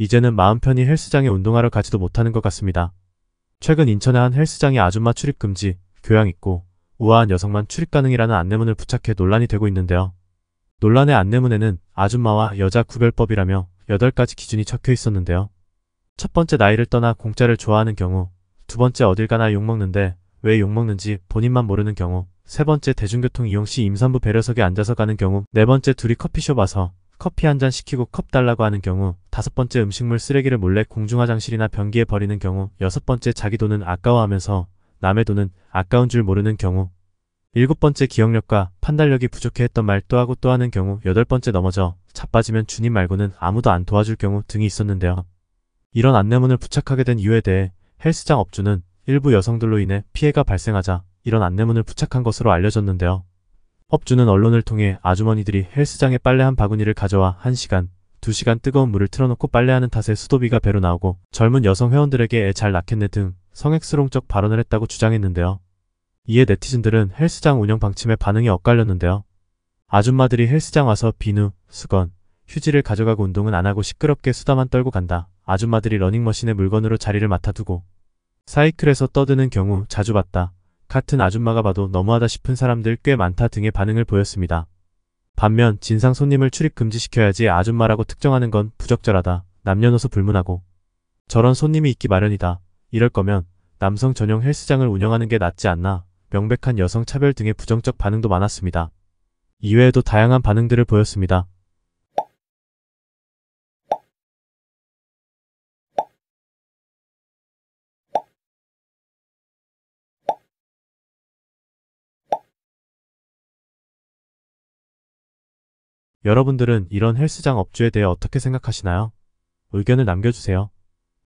이제는 마음 편히 헬스장에 운동하러 가지도 못하는 것 같습니다. 최근 인천의 한 헬스장에 아줌마 출입 금지, 교양 있고 우아한 여성만 출입 가능이라는 안내문을 부착해 논란이 되고 있는데요. 논란의 안내문에는 아줌마와 여자 구별법이라며 8가지 기준이 적혀 있었는데요. 첫 번째 나이를 떠나 공짜를 좋아하는 경우, 두 번째 어딜 가나 욕먹는데 왜 욕먹는지 본인만 모르는 경우, 세 번째 대중교통 이용 시 임산부 배려석에 앉아서 가는 경우, 네 번째 둘이 커피숍 와서 커피 한잔 시키고 컵 달라고 하는 경우 다섯 번째 음식물 쓰레기를 몰래 공중화장실이나 변기에 버리는 경우 여섯 번째 자기 돈은 아까워하면서 남의 돈은 아까운 줄 모르는 경우 일곱 번째 기억력과 판단력이 부족해 했던 말 또 하고 또 하는 경우 여덟 번째 넘어져 자빠지면 주님 말고는 아무도 안 도와줄 경우 등이 있었는데요. 이런 안내문을 부착하게 된 이유에 대해 헬스장 업주는 일부 여성들로 인해 피해가 발생하자 이런 안내문을 부착한 것으로 알려졌는데요. 법주는 언론을 통해 아주머니들이 헬스장에 빨래 한 바구니를 가져와 1시간, 2시간 뜨거운 물을 틀어놓고 빨래하는 탓에 수도비가 배로 나오고 젊은 여성 회원들에게 애 잘 낳겠네 등 성액스롱적 러 발언을 했다고 주장했는데요. 이에 네티즌들은 헬스장 운영 방침에 반응이 엇갈렸는데요. 아줌마들이 헬스장 와서 비누, 수건, 휴지를 가져가고 운동은 안 하고 시끄럽게 수다만 떨고 간다. 아줌마들이 러닝머신의 물건으로 자리를 맡아두고 사이클에서 떠드는 경우 자주 봤다. 같은 아줌마가 봐도 너무하다 싶은 사람들 꽤 많다 등의 반응을 보였습니다. 반면 진상 손님을 출입 금지시켜야지 아줌마라고 특정하는 건 부적절하다. 남녀노소 불문하고 저런 손님이 있기 마련이다. 이럴 거면 남성 전용 헬스장을 운영하는 게 낫지 않나 명백한 여성 차별 등의 부정적 반응도 많았습니다. 이외에도 다양한 반응들을 보였습니다. 여러분들은 이런 헬스장 업주에 대해 어떻게 생각하시나요? 의견을 남겨주세요.